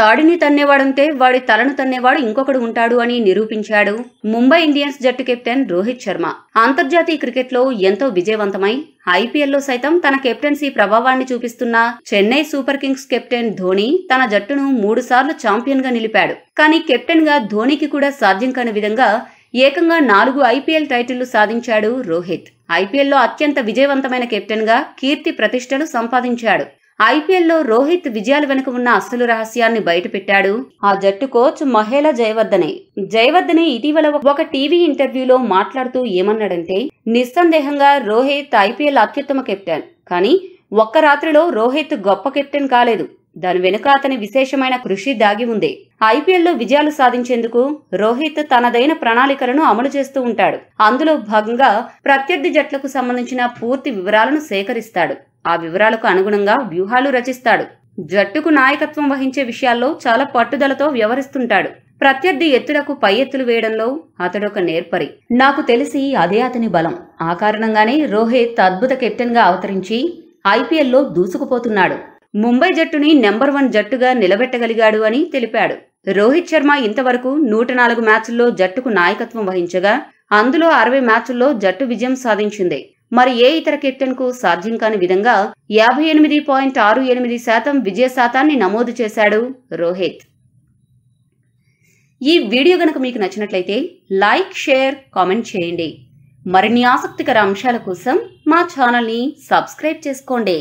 తాడిని తన్నేవాడంతే వాడి తలను తన్నేవాడు ఇంకొకడు ఉంటాడు అని నిరూపించాడు ముంబై ఇండియన్స్ జట్టు కెప్టెన్ రోహిత్ శర్మ అంతర్జాతీయ క్రికెట్లో ఎంతో విజయవంతమై ఐపీఎల్లో సైతం తన కెప్టెన్సీ ప్రభావాన్ని చూపిస్తున్న Chennai Super Kings captain Dhoni తన జట్టును మూడుసార్లు ఛాంపియన్గా నిలిపాడు కానీ కెప్టెన్గా ధోనికి కూడా సాధ్యం కాని విధంగా ఏకంగా నాలుగు ఐపీఎల్ టైటిళ్లు సాధించాడు రోహిత్ ఐపీఎల్లో అత్యంత విజయవంతమైన కెప్టెన్గా కీర్తి ప్రతిష్టలు సంపాదించాడు ఐపీఎల్లో రోహిత్ విజయాల వెనుక ఉన్న అసలు రహస్యాన్ని బయటపెట్టాడు ఆ జట్టు కోచ్ మహేల జయవర్ధనే జయవర్ధనే ఇటీవల ఒక టీవీ ఇంటర్వ్యూలో మాట్లాడుతూ ఏమన్నాడంటే నిస్సందేహంగా రోహిత్ ఐపీఎల్ అత్యుత్తమ కెప్టెన్ కానీ ఒక్క రాత్రిలో రోహిత్ గొప్ప కెప్టెన్ కాలేదు దాని వెనుక అతని విశేషమైన కృషి దాగి ఉంది ఐపీఎల్లో విజయాలు సాధించేందుకు రోహిత్ తనదైన ప్రణాళికలను అమలు చేస్తూ ఉంటాడు అందులో భాగంగా ప్రత్యర్థి జట్లకు సంబంధించిన పూర్తి వివరాలను సేకరిస్తాడు ఆ వివరాలకు అనుగుణంగా వ్యూహాలు రచిస్తాడు జట్టుకు నాయకత్వం వహించే విషయాల్లో చాలా పట్టుదలతో వ్యవహరిస్తుంటాడు ప్రత్యర్థి ఎత్తులకు పై ఎత్తులు వేయడంలో అతడొక నేర్పరి నాకు తెలిసి అదే అతని బలం ఆ కారణంగానే రోహిత్ అద్భుత కెప్టెన్గా అవతరించి ఐపీఎల్లో దూసుకుపోతున్నాడు ముంబై జట్టుని నెంబర్ వన్ జట్టుగా నిలబెట్టగలిగాడు అని తెలిపాడు రోహిత్ శర్మ ఇంతవరకు నూట నాలుగు మ్యాచ్ల్లో జట్టుకు నాయకత్వం వహించగా అందులో అరవై మ్యాచ్ల్లో జట్టు విజయం సాధించింది మరి ఏ ఇతర కెప్టెన్కు సాధ్యం కాని విధంగా యాభై ఎనిమిది పాయింట్ ఆరు ఎనిమిది శాతం విజయ శాతాన్ని నమోదు చేశాడు రోహిత్ ఈ వీడియో గనక మీకు నచ్చినట్లయితే లైక్ షేర్ కామెంట్ చేయండి మరిన్ని ఆసక్తికర అంశాల కోసం మా ఛానల్ని సబ్స్క్రైబ్ చేసుకోండి